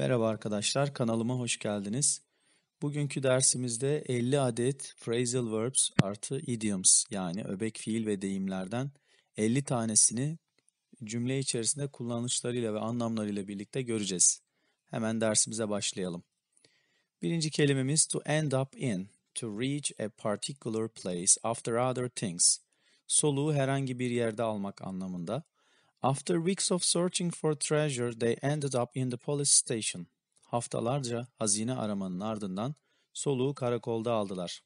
Merhaba arkadaşlar, kanalıma hoş geldiniz. Bugünkü dersimizde 50 adet phrasal verbs artı idioms yani öbek fiil ve deyimlerden 50 tanesini cümle içerisinde kullanışlarıyla ve anlamlarıyla birlikte göreceğiz. Hemen dersimize başlayalım. Birinci kelimemiz to end up in, to reach a particular place after other things. Soluğu herhangi bir yerde almak anlamında. After weeks of searching for treasure, they ended up in the police station. Haftalarca hazine aramanın ardından soluğu karakolda aldılar.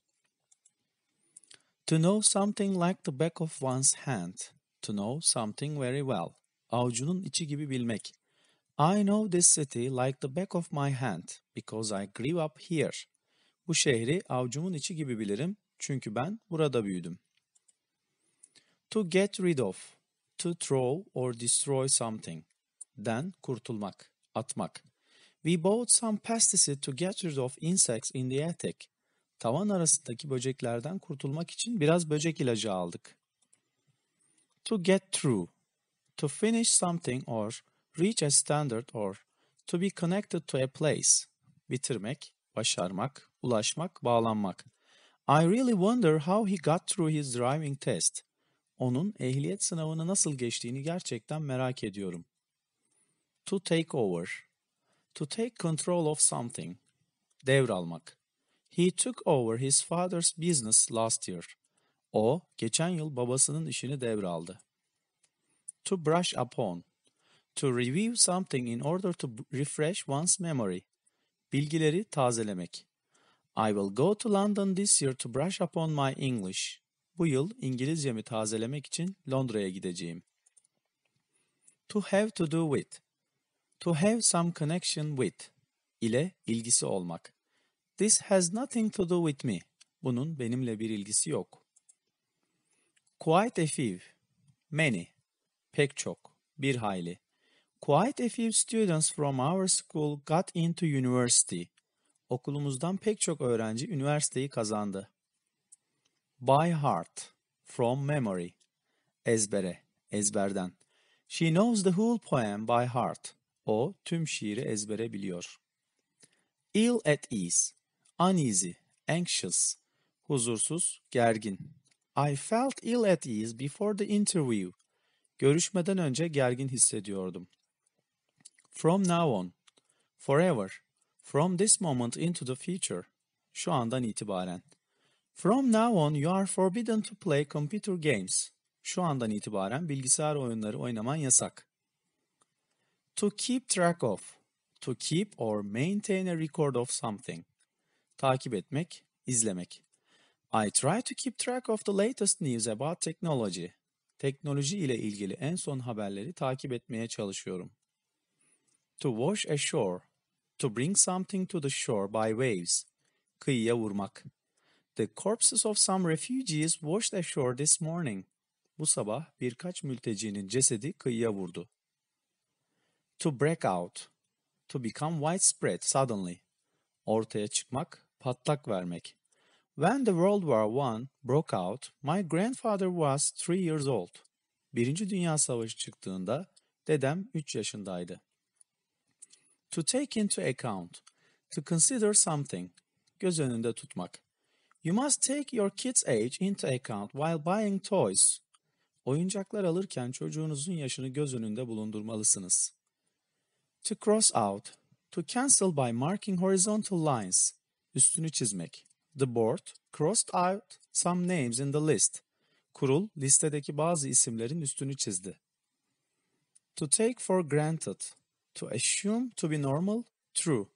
To know something like the back of one's hand. To know something very well. Avucunun içi gibi bilmek. I know this city like the back of my hand because I grew up here. Bu şehri avucumun içi gibi bilirim çünkü ben burada büyüdüm. To get rid of to throw or destroy something. Den kurtulmak, atmak. We bought some pesticide to get rid of insects in the attic. Tavan arasındaki böceklerden kurtulmak için biraz böcek ilacı aldık. To get through. To finish something or reach a standard or to be connected to a place. Bitirmek, başarmak, ulaşmak, bağlanmak. I really wonder how he got through his driving test onun ehliyet sınavını nasıl geçtiğini gerçekten merak ediyorum. To take over. To take control of something. Devralmak. He took over his father's business last year. O, geçen yıl babasının işini devraldı. To brush upon. To review something in order to refresh one's memory. Bilgileri tazelemek. I will go to London this year to brush upon my English. Bu yıl İngilizcemi tazelemek için Londra'ya gideceğim. To have to do with. To have some connection with ile ilgisi olmak. This has nothing to do with me. Bunun benimle bir ilgisi yok. Quite a few. Many. Pek çok. Bir hayli. Quite a few students from our school got into university. Okulumuzdan pek çok öğrenci üniversiteyi kazandı. By heart, from memory. Ezbere, ezberden. She knows the whole poem by heart. O tüm şiiri ezbere biliyor. Ill at ease, uneasy, anxious, huzursuz, gergin. I felt ill at ease before the interview. Görüşmeden önce gergin hissediyordum. From now on, forever, from this moment into the future. Şu andan itibaren. From now on you are forbidden to play computer games. Şu andan itibaren bilgisayar oyunları oynaman yasak. To keep track of. To keep or maintain a record of something. Takip etmek, izlemek. I try to keep track of the latest news about technology. Teknoloji ile ilgili en son haberleri takip etmeye çalışıyorum. To wash ashore. To bring something to the shore by waves. Kıyıya vurmak. The corpses of some refugees washed ashore this morning. Bu sabah birkaç mültecinin cesedi kıyıya vurdu. To break out. To become widespread suddenly. Ortaya çıkmak, patlak vermek. When the World War I broke out, my grandfather was three years old. Birinci Dünya Savaşı çıktığında dedem 3 yaşındaydı. To take into account. To consider something. Göz önünde tutmak. You must take your kid's age into account while buying toys. Oyuncaklar alırken çocuğunuzun yaşını göz önünde bulundurmalısınız. To cross out, to cancel by marking horizontal lines, üstünü çizmek. The board crossed out some names in the list. Kurul listedeki bazı isimlerin üstünü çizdi. To take for granted, to assume to be normal, true.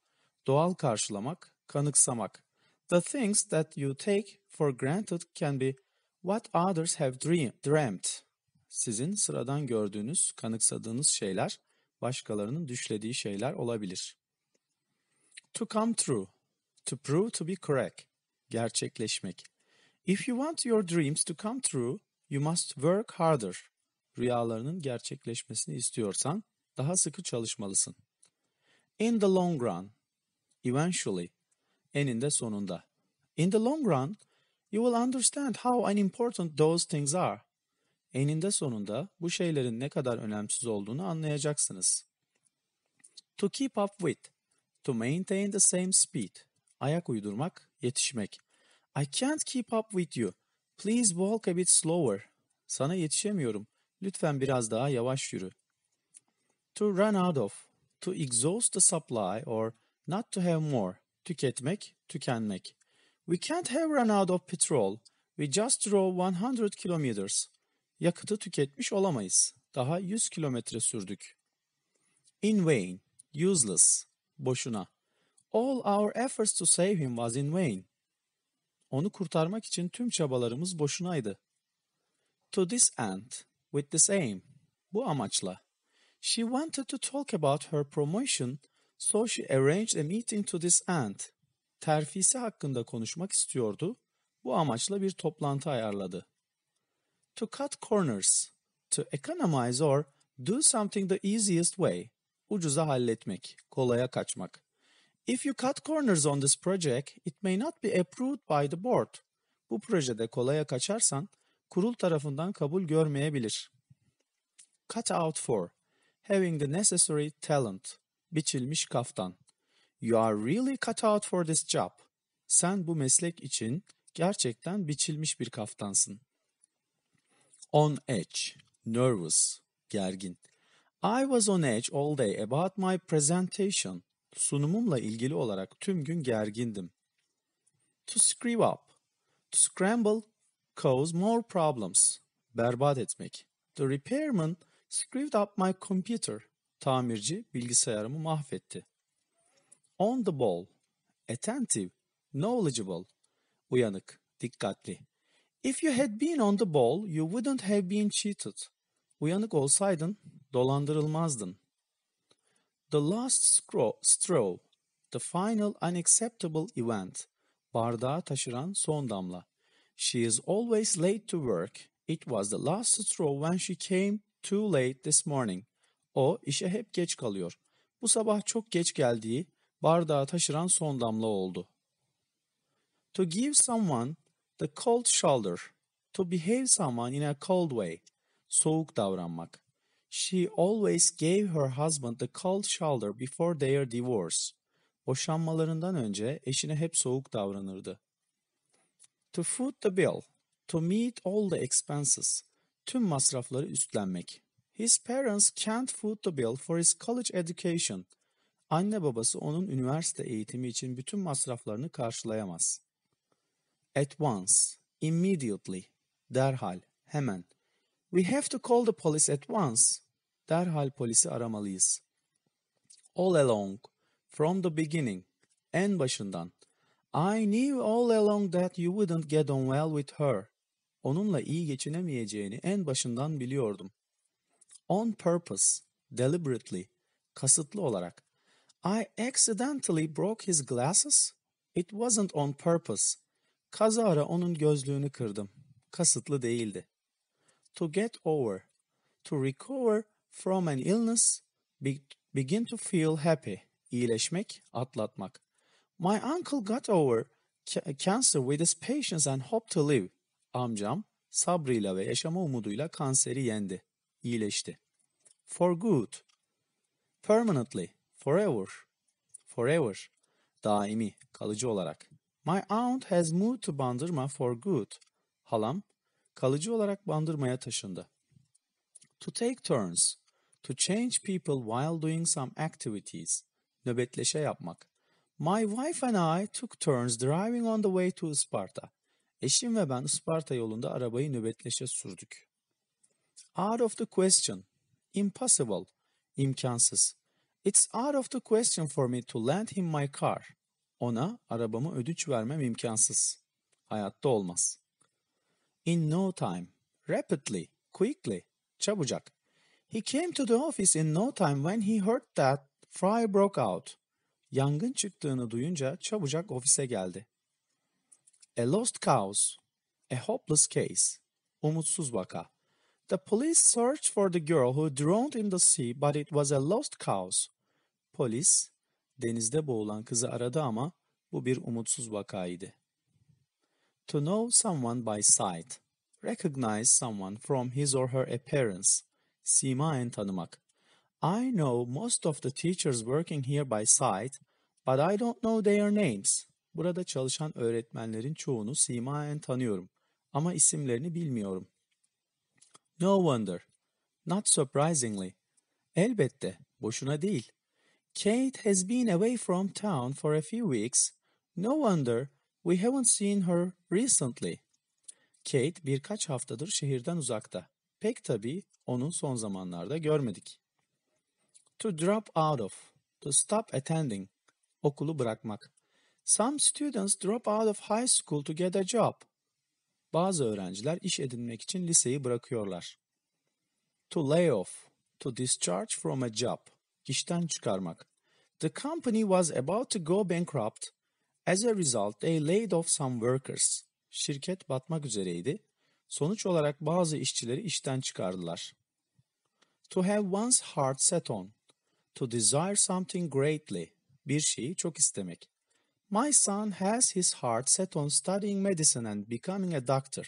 Doğal karşılamak, kanıksamak. The things that you take for granted can be what others have dream, dreamt. Sizin sıradan gördüğünüz, kanıksadığınız şeyler, başkalarının düşlediği şeyler olabilir. To come true, to prove to be correct, gerçekleşmek. If you want your dreams to come true, you must work harder. Rüyalarının gerçekleşmesini istiyorsan daha sıkı çalışmalısın. In the long run, eventually, eninde sonunda. In the long run, you will understand how unimportant those things are. Eninde sonunda bu şeylerin ne kadar önemsiz olduğunu anlayacaksınız. To keep up with, to maintain the same speed. Ayak uydurmak, yetişmek. I can't keep up with you. Please walk a bit slower. Sana yetişemiyorum. Lütfen biraz daha yavaş yürü. To run out of, to exhaust the supply or not to have more tüketmek, tükenmek. We can't have run out of petrol. We just drove 100 kilometers. Yakıtı tüketmiş olamayız. Daha 100 kilometre sürdük. In vain, useless, boşuna. All our efforts to save him was in vain. Onu kurtarmak için tüm çabalarımız boşunaydı. To this end, with this aim, bu amaçla. She wanted to talk about her promotion So she arranged a meeting to this end. Terfisi hakkında konuşmak istiyordu. Bu amaçla bir toplantı ayarladı. To cut corners, to economize or do something the easiest way. Ucuza halletmek, kolaya kaçmak. If you cut corners on this project, it may not be approved by the board. Bu projede kolaya kaçarsan, kurul tarafından kabul görmeyebilir. Cut out for having the necessary talent biçilmiş kaftan. You are really cut out for this job. Sen bu meslek için gerçekten biçilmiş bir kaftansın. On edge, nervous, gergin. I was on edge all day about my presentation. Sunumumla ilgili olarak tüm gün gergindim. To screw up, to scramble, cause more problems. Berbat etmek. The repairman screwed up my computer. Tamirci bilgisayarımı mahvetti. On the ball, attentive, knowledgeable, uyanık, dikkatli. If you had been on the ball, you wouldn't have been cheated. Uyanık olsaydın, dolandırılmazdın. The last straw, straw, the final unacceptable event. Bardağı taşıran son damla. She is always late to work. It was the last straw when she came too late this morning. O işe hep geç kalıyor. Bu sabah çok geç geldiği bardağı taşıran son damla oldu. To give someone the cold shoulder. To behave someone in a cold way. Soğuk davranmak. She always gave her husband the cold shoulder before their divorce. Boşanmalarından önce eşine hep soğuk davranırdı. To foot the bill. To meet all the expenses. Tüm masrafları üstlenmek. His parents can't foot the bill for his college education. Anne babası onun üniversite eğitimi için bütün masraflarını karşılayamaz. At once, immediately, derhal, hemen. We have to call the police at once. Derhal polisi aramalıyız. All along, from the beginning, en başından. I knew all along that you wouldn't get on well with her. Onunla iyi geçinemeyeceğini en başından biliyordum on purpose, deliberately, kasıtlı olarak. I accidentally broke his glasses. It wasn't on purpose. Kazara onun gözlüğünü kırdım. Kasıtlı değildi. To get over. To recover from an illness. Be begin to feel happy. İyileşmek, atlatmak. My uncle got over cancer with his patience and hope to live. Amcam sabrıyla ve yaşama umuduyla kanseri yendi iyileşti. For good, permanently, forever, forever, daimi, kalıcı olarak. My aunt has moved to Bandırma for good. Halam kalıcı olarak Bandırma'ya taşındı. To take turns, to change people while doing some activities. Nöbetleşe yapmak. My wife and I took turns driving on the way to Sparta. Eşim ve ben Isparta yolunda arabayı nöbetleşe sürdük. Out of the question. Impossible. İmkansız. It's out of the question for me to lend him my car. Ona arabamı ödünç vermem imkansız. Hayatta olmaz. In no time. Rapidly. Quickly. Çabucak. He came to the office in no time when he heard that fire broke out. Yangın çıktığını duyunca çabucak ofise geldi. A lost cause. A hopeless case. Umutsuz vaka. The police searched for the girl who drowned in the sea but it was a lost cause. Polis denizde boğulan kızı aradı ama bu bir umutsuz vakaydı. To know someone by sight. Recognize someone from his or her appearance. Simaen tanımak. I know most of the teachers working here by sight, but I don't know their names. Burada çalışan öğretmenlerin çoğunu simaen tanıyorum ama isimlerini bilmiyorum. No wonder. Not surprisingly. Elbette, boşuna değil. Kate has been away from town for a few weeks. No wonder we haven't seen her recently. Kate birkaç haftadır şehirden uzakta. Pek tabii onu son zamanlarda görmedik. To drop out of, to stop attending, okulu bırakmak. Some students drop out of high school to get a job. Bazı öğrenciler iş edinmek için liseyi bırakıyorlar. To lay off, to discharge from a job, işten çıkarmak. The company was about to go bankrupt. As a result, they laid off some workers. Şirket batmak üzereydi. Sonuç olarak bazı işçileri işten çıkardılar. To have one's heart set on, to desire something greatly, bir şeyi çok istemek. My son has his heart set on studying medicine and becoming a doctor.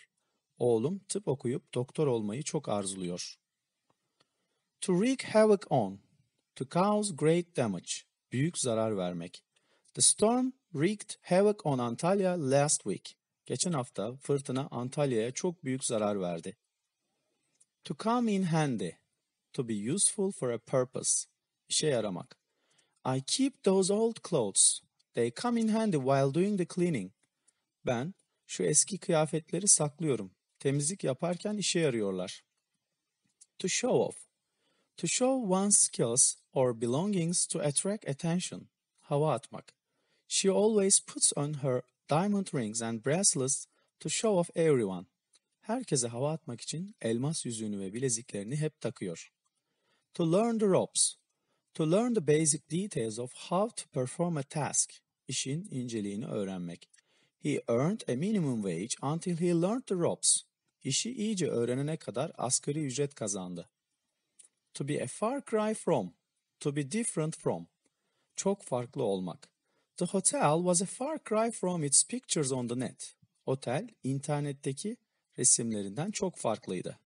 Oğlum tıp okuyup doktor olmayı çok arzuluyor. To wreak havoc on. To cause great damage. Büyük zarar vermek. The storm wreaked havoc on Antalya last week. Geçen hafta fırtına Antalya'ya çok büyük zarar verdi. To come in handy. To be useful for a purpose. İşe yaramak. I keep those old clothes. They come in handy while doing the cleaning. Ben şu eski kıyafetleri saklıyorum. Temizlik yaparken işe yarıyorlar. To show off. To show one's skills or belongings to attract attention. Hava atmak. She always puts on her diamond rings and bracelets to show off everyone. Herkese hava atmak için elmas yüzüğünü ve bileziklerini hep takıyor. To learn the ropes. To learn the basic details of how to perform a task. İşin inceliğini öğrenmek. He earned a minimum wage until he learned the ropes. İşi iyice öğrenene kadar asgari ücret kazandı. To be a far cry from. To be different from. Çok farklı olmak. The hotel was a far cry from its pictures on the net. Otel internetteki resimlerinden çok farklıydı.